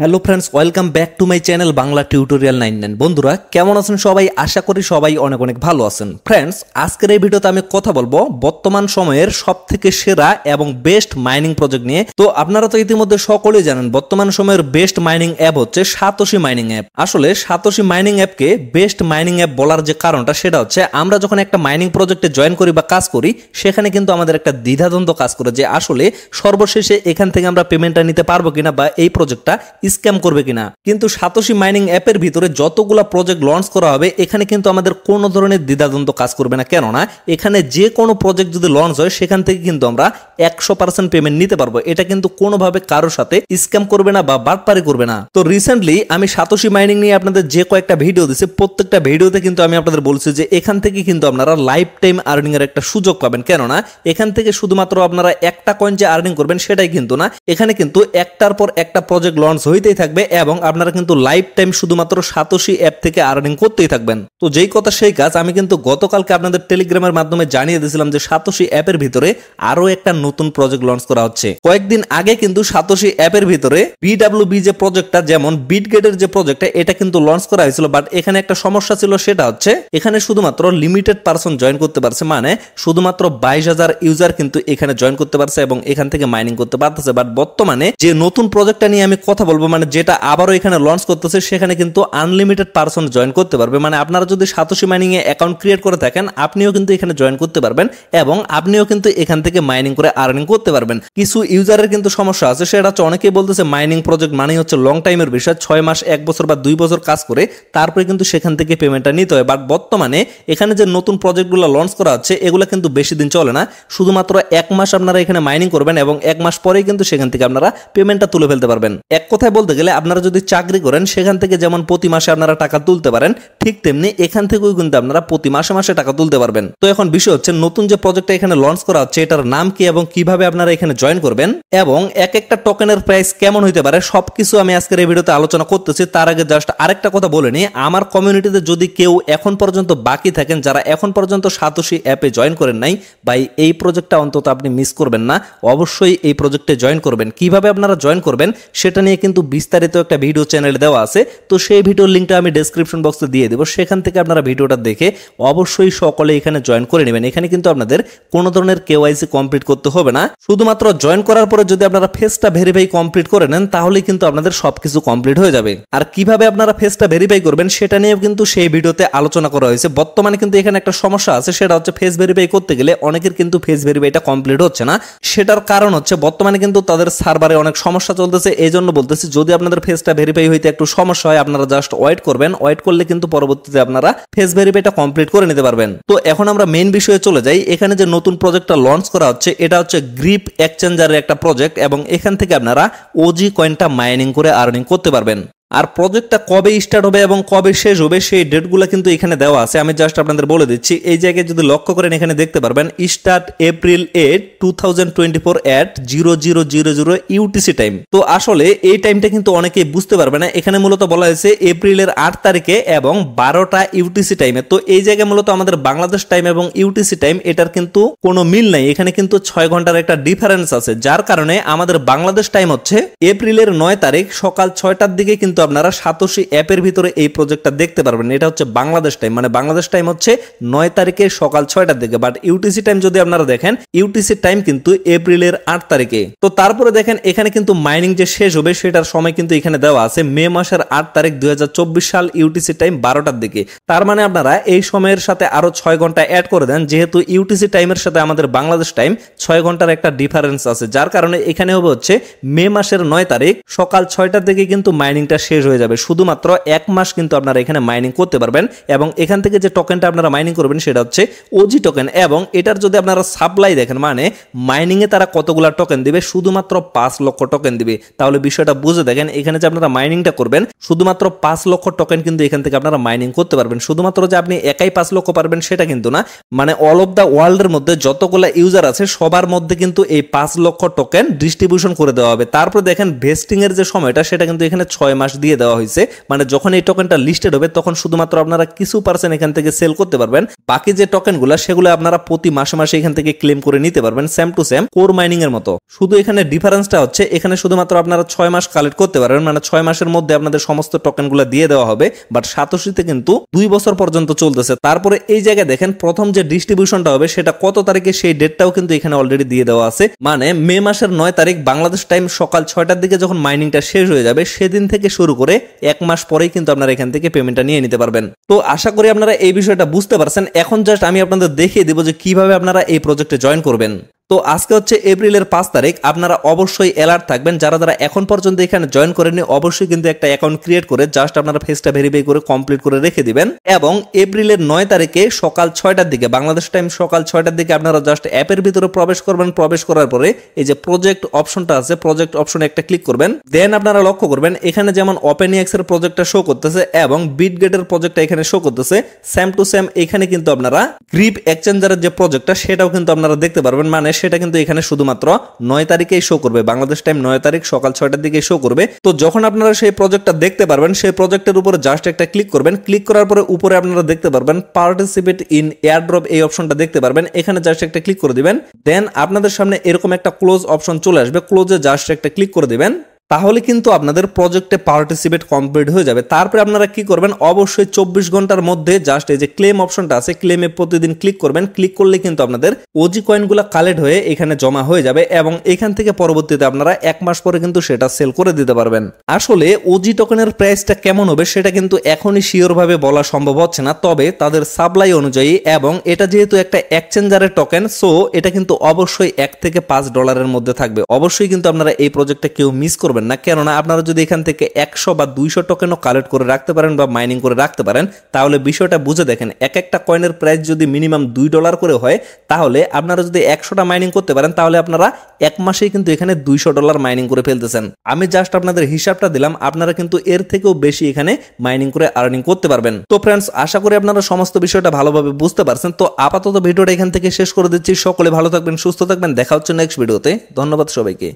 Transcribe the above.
hello friends welcome back to my channel Bangla tutorial nine nine বন্ধুরা কেমন আছেন সবাই আশা করি সবাই অনেক অনেক ভালো আছেন ফ্রেন্ডস আজকের এই ভিডিওতে আমি কথা বলবো বর্তমান সময়ের সব থেকে সেরা এবং বেস্ট মাইনিং প্রজেক্ট নিয়ে তো আপনারা তো ইতিমধ্যে সকলেই জানেন বর্তমান সময়ের বেস্ট মাইনিং অ্যাপ হচ্ছে সাতোশি মাইনিং অ্যাপ আসলে সাতোশি মাইনিং অ্যাপকে বেস্ট মাইনিং অ্যাপ বলার যে কারণটা সেটা হচ্ছে আমরা যখন একটা মাইনিং প্রজেক্টে জয়েন করি বা কাজ করি সেখানে কিন্তু আমাদের একটা দ্বিধাদ্বন্দ্ব কাজ করে যে আসলে সর্বশেষে এখান থেকে আমরা পেমেন্টটা নিতে পারবো কিনা বা এই প্রজেক্টটা স্ক্যাম করবে কিনা কিন্তু সাতোশি মাইনিং অ্যাপের ভিতরে যতগুলো প্রজেক্ট লঞ্চ করা হবে এখানে কিন্তু আমাদের কোনো ধরনের দ্বিধাদ্বন্দ্ব কাজ করবে না কেননা এখানে যে কোনো প্রজেক্ট যদি লঞ্চ হয় সেখান থেকে কিন্তু আমরা একশো পার্সেন্ট পেমেন্ট নিতে পারবো এটা কিন্তু কোনোভাবে কারোর সাথে স্ক্যাম করবে না বা বাটপারি করবে না তো রিসেন্টলি আমি সাতোশি মাইনিং নিয়ে আপনাদের যে কয়েকটা ভিডিও দিচ্ছি প্রত্যেকটা ভিডিওতে কিন্তু আমি আপনাদের বলছি যে এখান থেকে কিন্তু আপনারা লাইফ টাইম আর্নিং এর একটা সুযোগ পাবেন কেননা এখান থেকে শুধুমাত্র আপনারা একটা কয়েন যে আর্নিং করবেন সেটাই কিন্তু না এখানে কিন্তু একটার পর একটা প্রজেক্ট লঞ্চ হয়ে হইতেই থাকবে এবং আপনারা কিন্তু লাইফ টাইম শুধুমাত্র সাতোশি অ্যাপ থেকে আর্নিং করতেই থাকবেন তো যেই কথা সেই কাজ আমি কিন্তু গতকালকে আপনাদের টেলিগ্রামের মাধ্যমে জানিয়ে দিয়েছিলাম যে সাতোশি অ্যাপের ভিতরে আরো একটা নতুন প্রজেক্ট লঞ্চ করা হচ্ছে কয়েকদিন আগে কিন্তু সাতোশি অ্যাপের ভিতরে বিডাব্লিউ বি যে প্রজেক্টটা যেমন বিটগেটের যে প্রজেক্টটা এটা কিন্তু লঞ্চ করা হয়েছিল বাট এখানে একটা সমস্যা ছিল সেটা হচ্ছে এখানে শুধুমাত্র লিমিটেড পার্সন জয়েন করতে পারছে মানে শুধুমাত্র বাইশ হাজার ইউজার কিন্তু এখানে জয়েন করতে পারছে এবং এখান থেকে মাইনিং করতে পারতেছে বাট বর্তমানে যে নতুন প্রজেক্টটা নিয়ে আমি কথা বলবো মানে যেটা আবারও এখানে লঞ্চ করতেছে সেখানে কিন্তু আনলিমিটেড পার্সন জয়েন করতে পারবে মানে আপনারা যদি সাতোশি মাইনিংয়ে অ্যাকাউন্ট ক্রিয়েট করে থাকেন আপনিও কিন্তু এখানে জয়েন করতে পারবেন এবং আপনিও কিন্তু এখান থেকে মাইনিং করে আর্নিং করতে পারবেন কিছু ইউজারের কিন্তু সমস্যা আছে সেটা হচ্ছে অনেকেই বলতেছে মাইনিং প্রজেক্ট মানেই হচ্ছে লং টাইমের বিষয় ছয় মাস এক বছর বা দুই বছর কাজ করে তারপরে কিন্তু সেখান থেকে পেমেন্টটা নিতে হয় বাট বর্তমানে এখানে যে নতুন প্রজেক্টগুলো লঞ্চ করা হচ্ছে এগুলো কিন্তু বেশি দিন চলে না শুধুমাত্র এক মাস আপনারা এখানে মাইনিং করবেন এবং এক মাস পরেই কিন্তু সেখান থেকে আপনারা পেমেন্টটা তুলে ফেলতে পারবেন এক কথায় বলতে গেলে আপনারা যদি চাকরি করেন সেখান থেকে যেমন প্রতি মাসে আপনারা টাকা তুলতে পারেন ঠিক তেমনি এখান থেকেও কিন্তু আপনারা প্রতি মাসে মাসে টাকা তুলতে পারবেন তো এখন বিষয় হচ্ছে নতুন যে প্রজেক্টটা এখানে লঞ্চ করা হচ্ছে এটার নাম কি এবং কিভাবে আপনারা এখানে জয়েন করবেন এবং এক একটা টোকেনের প্রাইস কেমন হইতে পারে সবকিছু আমি আজকের এই ভিডিওতে আলোচনা করতেছি তার আগে জাস্ট আরেকটা কথা বলে নিই আমার কমিউনিটিতে যদি কেউ এখন পর্যন্ত বাকি থাকেন যারা এখন পর্যন্ত সাতোশি অ্যাপে জয়েন করেন নাই বা এই প্রজেক্টটা অন্তত আপনি মিস করবেন না অবশ্যই এই প্রজেক্টে জয়েন করবেন কিভাবে আপনারা জয়েন করবেন সেটা নিয়ে কিন্তু বিস্তারিত একটা ভিডিও চ্যানেলে দেওয়া আছে তো সেই ভিডিওর লিঙ্কটা আমি ডিসক্রিপশন বক্সে দিয়ে দেবো সেখান থেকে আপনারা ভিডিওটা দেখে অবশ্যই সকলে এখানে জয়েন করে নেবেন এখানে কিন্তু আপনাদের কোনো ধরনের কেওয়াইসি কমপ্লিট করতে হবে না শুধুমাত্র জয়েন করার পরে যদি আপনারা ফেসটা ভেরিফাই কমপ্লিট করে নেন তাহলে কিন্তু আপনাদের সবকিছু কমপ্লিট হয়ে যাবে আর কিভাবে আপনারা ফেসটা ভেরিফাই করবেন সেটা নিয়েও কিন্তু সেই ভিডিওতে আলোচনা করা হয়েছে বর্তমানে কিন্তু এখানে একটা সমস্যা আছে সেটা হচ্ছে ফেস ভেরিফাই করতে গেলে অনেকের কিন্তু ফেস ভেরিফাইটা কমপ্লিট হচ্ছে না সেটার কারণ হচ্ছে বর্তমানে কিন্তু তাদের সার্ভারে অনেক সমস্যা চলতেছে এই জন্য বলতেছে যদি আপনাদের ফেসটা ভেরিফাই হইতে একটু সমস্যা হয় আপনারা জাস্ট ওয়েট করবেন ওয়েট করলে কিন্তু পরবর্তীতে আপনারা ফেস ভেরিফাইটা কমপ্লিট করে নিতে পারবেন তো এখন আমরা মেন বিষয়ে চলে যাই এখানে যে নতুন প্রজেক্টটা লঞ্চ করা হচ্ছে এটা হচ্ছে গ্রিপ এক্সচেঞ্জারের একটা প্রজেক্ট এবং এখান থেকে আপনারা ওজি কয়েনটা মাইনিং করে আর্নিং করতে পারবেন আর প্রজেক্টটা কবে স্টার্ট হবে এবং কবে শেষ হবে সেই ডেটগুলো কিন্তু এখানে দেওয়া আছে আমি জাস্ট আপনাদের বলে দিচ্ছি এই জায়গায় যদি লক্ষ্য করেন এখানে দেখতে পারবেন start April eight two thousand twenty four zero zero zero zero UTC time তো আসলে এই টাইমটা কিন্তু অনেকেই বুঝতে পারবে না এখানে মূলত বলা হয়েছে এপ্রিলের আট তারিখে এবং বারোটা ইউটিসি টাইমে তো এই জায়গায় মূলত আমাদের বাংলাদেশ টাইম এবং ইউটিসি টাইম এটার কিন্তু কোনো মিল নাই এখানে কিন্তু ছয় ঘন্টার একটা ডিফারেন্স আছে যার কারণে আমাদের বাংলাদেশ টাইম হচ্ছে এপ্রিলের নয় তারিখ সকাল ছয়টার দিকে কিন্তু কিন্তু আপনারা সাতোশি অ্যাপের ভিতরে এই প্রজেক্টটা দেখতে পারবেন এটা হচ্ছে বাংলাদেশ টাইম মানে বাংলাদেশ টাইম হচ্ছে নয় তারিখে সকাল ছয়টার দিকে বাট ইউটিসি টাইম যদি আপনারা দেখেন ইউটিসি টাইম কিন্তু এপ্রিলের আট তারিখে তো তারপরে দেখেন এখানে কিন্তু মাইনিং যে শেষ হবে সেটার সময় কিন্তু এখানে দেওয়া আছে মে মাসের আট তারিখ দুই সাল ইউটিসি টাইম বারোটার দিকে তার মানে আপনারা এই সময়ের সাথে আরো ছয় ঘন্টা অ্যাড করে দেন যেহেতু ইউটিসি টাইমের সাথে আমাদের বাংলাদেশ টাইম ছয় ঘন্টার একটা ডিফারেন্স আছে যার কারণে এখানে হবে হচ্ছে মে মাসের নয় তারিখ সকাল ছয়টার দিকে কিন্তু মাইনিংটা শেষ হয়ে যাবে শুধুমাত্র এক মাস কিন্তু আপনারা এখানে মাইনিং করতে পারবেন এবং এখান থেকে যে টোকেনটা আপনারা মাইনিং করবেন সেটা হচ্ছে ওজি টোকেন এবং এটার যদি আপনারা সাপ্লাই দেখেন মানে মাইনিংয়ে তারা কতগুলো টোকেন দিবে শুধুমাত্র পাঁচ লক্ষ টোকেন দিবে তাহলে বিষয়টা বুঝে দেখেন এখানে যে আপনারা মাইনিংটা করবেন শুধুমাত্র পাঁচ লক্ষ টোকেন কিন্তু এখান থেকে আপনারা মাইনিং করতে পারবেন শুধুমাত্র যে আপনি একাই পাঁচ লক্ষ পারবেন সেটা কিন্তু না মানে অল অফ দ্য ওয়ার্ল্ডের মধ্যে যতগুলো ইউজার আছে সবার মধ্যে কিন্তু এই পাঁচ লক্ষ টোকেন ডিস্ট্রিবিউশন করে দেওয়া হবে তারপর দেখেন ভেস্টিংয়ের যে সময়টা সেটা কিন্তু এখানে ছয় মাস দিয়ে দেওয়া হয়েছে মানে যখন এই টোকেনটা লিস্টেড হবে তখন শুধুমাত্র আপনারা কিছু পার্সেন্ট এখান থেকে সেল করতে পারবেন বাকি যে টোকেনগুলো সেগুলো আপনারা প্রতি মাসে মাসে এখান থেকে ক্লেম করে নিতে পারবেন same to same core mining এর মতো শুধু এখানে ডিফারেন্সটা হচ্ছে এখানে শুধুমাত্র আপনারা ছয় মাস কালেক্ট করতে পারবেন মানে ছয় মাসের মধ্যে আপনাদের সমস্ত টোকেনগুলো দিয়ে দেওয়া হবে বাট সাতোশিতে কিন্তু দুই বছর পর্যন্ত চলতেছে তারপরে এই জায়গায় দেখেন প্রথম যে ডিস্ট্রিবিউশনটা হবে সেটা কত তারিখে সেই ডেটটাও কিন্তু এখানে অলরেডি দিয়ে দেওয়া আছে মানে মে মাসের নয় তারিখ বাংলাদেশ টাইম সকাল ছয়টার দিকে যখন মাইনিংটা শেষ হয়ে যাবে সেদিন থেকে শুরু শুরু করে এক মাস পরেই কিন্তু আপনারা এখান থেকে পেমেন্টটা নিয়ে নিতে পারবেন তো আশা করি আপনারা এই বিষয়টা বুঝতে পারছেন এখন জাস্ট আমি আপনাদের দেখিয়ে দেবো যে কিভাবে আপনারা এই প্রজেক্টে জয়েন করবেন তো আজকে হচ্ছে এপ্রিলের পাঁচ তারিখ আপনারা অবশ্যই অ্যালার্ট থাকবেন যারা যারা এখন পর্যন্ত এখানে জয়েন করেননি অবশ্যই কিন্তু একটা অ্যাকাউন্ট ক্রিয়েট করে জাস্ট আপনারা ফেসটা ভেরিফাই করে কমপ্লিট করে রেখে দিবেন এবং এপ্রিলের নয় তারিখে সকাল ছয়টার দিকে বাংলাদেশ টাইম সকাল ছয়টার দিকে আপনারা জাস্ট অ্যাপের ভিতরে প্রবেশ করবেন প্রবেশ করার পরে এই যে প্রজেক্ট অপশনটা আছে প্রজেক্ট অপশনে একটা ক্লিক করবেন দেন আপনারা লক্ষ্য করবেন এখানে যেমন ওপেন এর প্রজেক্টটা শো করতেছে এবং বিটগেটের প্রজেক্টটা এখানে শো করতেছে সেম টু সেম এখানে কিন্তু আপনারা গ্রিপ এক্সচেঞ্জারের যে প্রজেক্টটা সেটাও কিন্তু আপনারা দেখতে পারবেন মানে সেটা কিন্তু এখানে শুধুমাত্র নয় তারিখেই শো করবে বাংলাদেশ টাইম নয় তারিখ সকাল ছয়টার দিকে শো করবে তো যখন আপনারা সেই প্রজেক্টটা দেখতে পারবেন সেই প্রজেক্টের উপরে জাস্ট একটা ক্লিক করবেন ক্লিক করার পরে উপরে আপনারা দেখতে পারবেন পার্টিসিপেট ইন এয়ারড্রপ এই অপশনটা দেখতে পারবেন এখানে জাস্ট একটা ক্লিক করে দিবেন দেন আপনাদের সামনে এরকম একটা ক্লোজ অপশন চলে আসবে ক্লোজে জাস্ট একটা ক্লিক করে দিবেন তাহলে কিন্তু আপনাদের প্রজেক্টে পার্টিসিপেট কমপ্লিট হয়ে যাবে তারপরে আপনারা কি করবেন অবশ্যই চব্বিশ ঘন্টার মধ্যে জাস্ট এই যে ক্লেম অপশনটা আছে ক্লেমে প্রতিদিন ক্লিক করবেন ক্লিক করলে কিন্তু আপনাদের ওজি কয়েনগুলো কালেক্ট হয়ে এখানে জমা হয়ে যাবে এবং এখান থেকে পরবর্তীতে আপনারা এক মাস পরে কিন্তু সেটা সেল করে দিতে পারবেন আসলে ওজি টোকেনের প্রাইসটা কেমন হবে সেটা কিন্তু এখনই শিওরভাবে বলা সম্ভব হচ্ছে না তবে তাদের সাপ্লাই অনুযায়ী এবং এটা যেহেতু একটা এক্সচেঞ্জারের টোকেন সো এটা কিন্তু অবশ্যই এক থেকে পাঁচ ডলারের মধ্যে থাকবে অবশ্যই কিন্তু আপনারা এই প্রজেক্টটা কেউ মিস করবেন করবেন না কেননা আপনারা যদি এখান থেকে একশো বা দুইশো টোকেনও কালেক্ট করে রাখতে পারেন বা মাইনিং করে রাখতে পারেন তাহলে বিষয়টা বুঝে দেখেন এক একটা কয়েনের প্রাইস যদি মিনিমাম দুই ডলার করে হয় তাহলে আপনারা যদি একশোটা মাইনিং করতে পারেন তাহলে আপনারা এক মাসেই কিন্তু এখানে দুইশো ডলার মাইনিং করে ফেলতেছেন আমি জাস্ট আপনাদের হিসাবটা দিলাম আপনারা কিন্তু এর থেকেও বেশি এখানে মাইনিং করে আর্নিং করতে পারবেন তো ফ্রেন্ডস আশা করি আপনারা সমস্ত বিষয়টা ভালোভাবে বুঝতে পারছেন তো আপাতত ভিডিওটা এখান থেকে শেষ করে দিচ্ছি সকলে ভালো থাকবেন সুস্থ থাকবেন দেখা হচ্ছে নেক্সট ভিডিওতে ধন্যবাদ সবাইকে